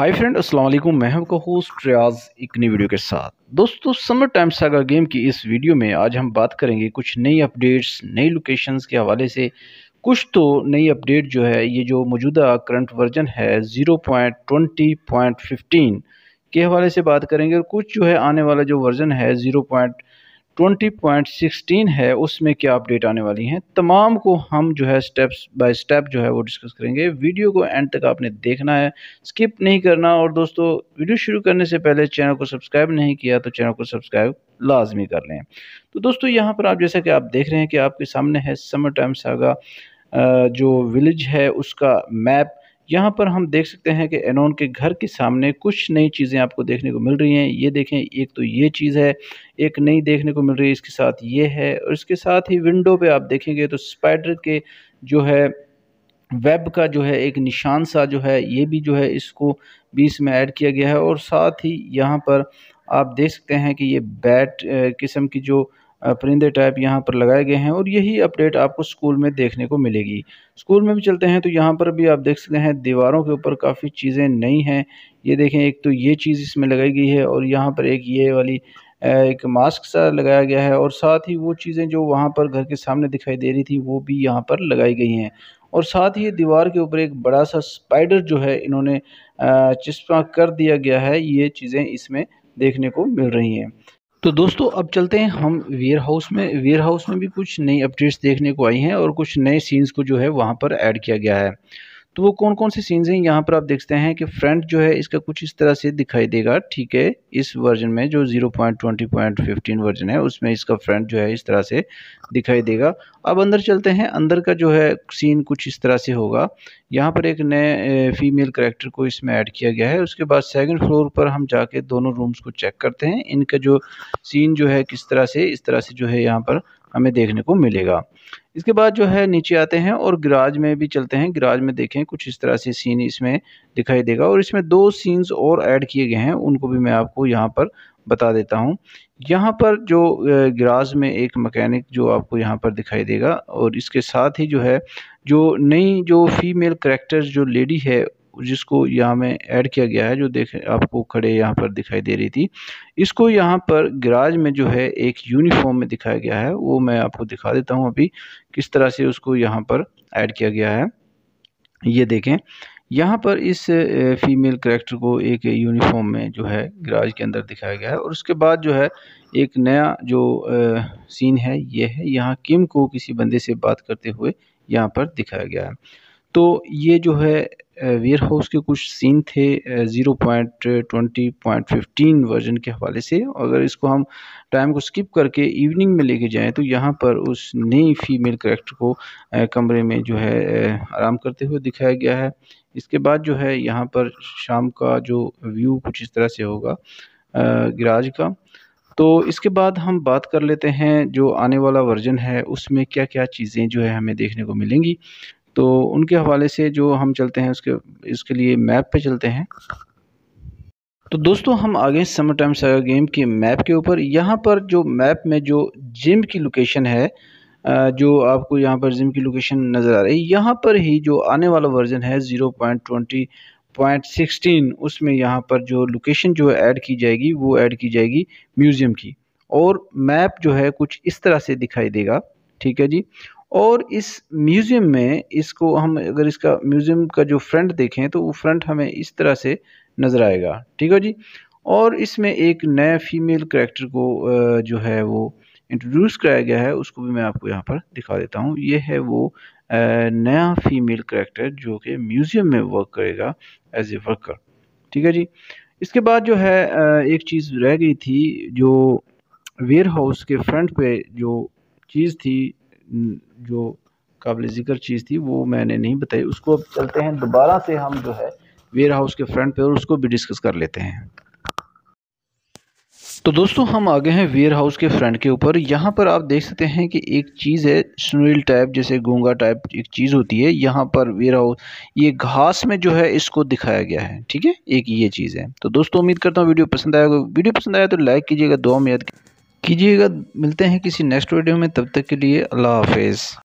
hi friend अस्सलाम वालेकुम मैं का होस्ट रियाज एक नई वीडियो के साथ दोस्तों समर टाइम सागा गेम की इस वीडियो में आज हम बात करेंगे कुछ नई अपडेट्स नई लोकेशंस के हवाले से कुछ तो नई अपडेट जो है ये जो मौजूदा करंट वर्जन है 0.20.15 के हवाले से बात करेंगे और कुछ जो है आने वाला जो वर्जन है ज़ीरो ट्वेंटी पॉइंट सिक्सटीन है उसमें क्या अपडेट आने वाली हैं तमाम को हम जो है स्टेप्स बाय स्टेप जो है वो डिस्कस करेंगे वीडियो को एंड तक आपने देखना है स्किप नहीं करना और दोस्तों वीडियो शुरू करने से पहले चैनल को सब्सक्राइब नहीं किया तो चैनल को सब्सक्राइब लाजमी कर लें तो दोस्तों यहाँ पर आप जैसा कि आप देख रहे हैं कि आपके सामने है समर टाइम सागा जो विलेज है उसका मैप यहाँ पर हम देख सकते हैं कि एनोन के घर के सामने कुछ नई चीज़ें आपको देखने को मिल रही हैं ये देखें एक तो ये चीज़ है एक नई देखने को मिल रही है इसके साथ ये है और इसके साथ ही विंडो पे आप देखेंगे तो स्पाइडर के जो है वेब का जो है एक निशान सा जो है ये भी जो है इसको बीस में ऐड किया गया है और साथ ही यहाँ पर आप देख सकते हैं कि ये बैट किस्म की जो परिंदे टाइप यहाँ पर लगाए गए हैं और यही अपडेट आपको स्कूल में देखने को मिलेगी स्कूल में भी चलते हैं तो यहाँ पर भी आप देख सकते हैं दीवारों के ऊपर काफ़ी चीज़ें नई हैं ये देखें एक तो ये चीज़ इसमें लगाई गई है और यहाँ पर एक ये वाली एक मास्क सा लगाया गया है और साथ ही वो चीज़ें जो वहाँ पर घर के सामने दिखाई दे रही थी वो भी यहाँ पर लगाई गई हैं और साथ ही दीवार के ऊपर एक बड़ा सा स्पाइडर जो है इन्होंने चस्पा कर दिया गया है ये चीज़ें इसमें देखने को मिल रही हैं तो दोस्तों अब चलते हैं हम वेयर हाउस में वेयर हाउस में भी कुछ नई अपडेट्स देखने को आई हैं और कुछ नए सीन्स को जो है वहाँ पर ऐड किया गया है तो वो कौन कौन से सीन्स हैं यहाँ पर आप देखते हैं कि फ्रंट जो है इसका कुछ इस तरह से दिखाई देगा ठीक है इस वर्जन में जो 0.20.15 वर्जन है उसमें इसका फ्रंट जो है इस तरह से दिखाई देगा अब अंदर चलते हैं अंदर का जो है सीन कुछ इस तरह से होगा यहाँ पर एक नए फीमेल करेक्टर को इसमें ऐड किया गया है उसके बाद सेकेंड फ्लोर पर हम जाके दोनों रूम्स को चेक करते हैं इनका जो सीन जो है किस तरह से इस तरह से जो है यहाँ पर हमें देखने को मिलेगा इसके बाद जो है नीचे आते हैं और गिराज में भी चलते हैं गिराज में देखें कुछ इस तरह से सीन इसमें दिखाई देगा और इसमें दो सीन्स और ऐड किए गए हैं उनको भी मैं आपको यहाँ पर बता देता हूँ यहाँ पर जो गिराज में एक मकैनिक जो आपको यहाँ पर दिखाई देगा और इसके साथ ही जो है जो नई जो फीमेल करेक्टर जो लेडी है जिसको यहाँ में ऐड किया गया है जो देख आपको खड़े यहाँ पर दिखाई दे रही थी इसको यहाँ पर गिराज में जो है एक यूनिफॉर्म में दिखाया गया है वो मैं आपको दिखा देता हूँ अभी किस तरह से उसको यहाँ पर ऐड किया गया है ये देखें यहाँ पर इस फीमेल करेक्टर को एक यूनिफॉर्म में जो है गिराज के अंदर दिखाया गया है और उसके बाद जो है एक नया जो सीन है ये है यहाँ किम को किसी बंदे से बात करते हुए यहाँ पर दिखाया गया है तो ये जो है वेयर हाउस के कुछ सीन थे zero point twenty point fifteen version के हवाले से अगर इसको हम टाइम को स्किप करके इवनिंग में लेके जाएं तो यहाँ पर उस नई फीमेल करेक्टर को कमरे में जो है आराम करते हुए दिखाया गया है इसके बाद जो है यहाँ पर शाम का जो व्यू कुछ इस तरह से होगा गिराज का तो इसके बाद हम बात कर लेते हैं जो आने वाला वर्जन है उसमें क्या क्या चीज़ें जो है हमें देखने को मिलेंगी तो उनके हवाले से जो हम चलते हैं उसके इसके लिए मैप पे चलते हैं तो दोस्तों हम आगे समर टाइम सागा गेम के मैप के ऊपर यहाँ पर जो मैप में जो जिम की लोकेशन है जो आपको यहाँ पर जिम की लोकेशन नज़र आ रही है यहाँ पर ही जो आने वाला वर्जन है zero point twenty point sixteen उसमें यहाँ पर जो लोकेशन जो ऐड की जाएगी वो ऐड की जाएगी म्यूज़ियम की और मैप जो है कुछ इस तरह से दिखाई देगा ठीक है जी और इस म्यूज़ियम में इसको हम अगर इसका म्यूज़ियम का जो फ्रंट देखें तो वो फ्रंट हमें इस तरह से नज़र आएगा ठीक है जी और इसमें एक नया फीमेल करेक्टर को जो है वो इंट्रोड्यूस कराया गया है उसको भी मैं आपको यहाँ पर दिखा देता हूँ ये है वो नया फीमेल करेक्टर जो कि म्यूज़ियम में वर्क करेगा एज ए वर्कर ठीक है जी इसके बाद जो है एक चीज़ रह गई थी जो वेयर हाउस के फ्रंट पे जो चीज़ थी जो काबिल ज़िक्र चीज़ थी वो मैंने नहीं बताई उसको अब चलते हैं दोबारा से हम जो है वेयर हाउस के फ्रंट पे और उसको भी डिस्कस कर लेते हैं तो दोस्तों हम आ गए हैं वेयर हाउस के फ्रंट के ऊपर यहाँ पर आप देख सकते हैं कि एक चीज़ है स्नोइल टाइप जैसे गोंगा टाइप एक चीज़ होती है यहाँ पर वेयर हाउस ये घास में जो है इसको दिखाया गया है ठीक है एक ये चीज़ है तो दोस्तों उम्मीद करता हूँ वीडियो पसंद आएगा वीडियो पसंद आया तो लाइक कीजिएगा दो में याद कीजिएगा मिलते हैं किसी नेक्स्ट वीडियो में तब तक के लिए अल्लाह हाफिज़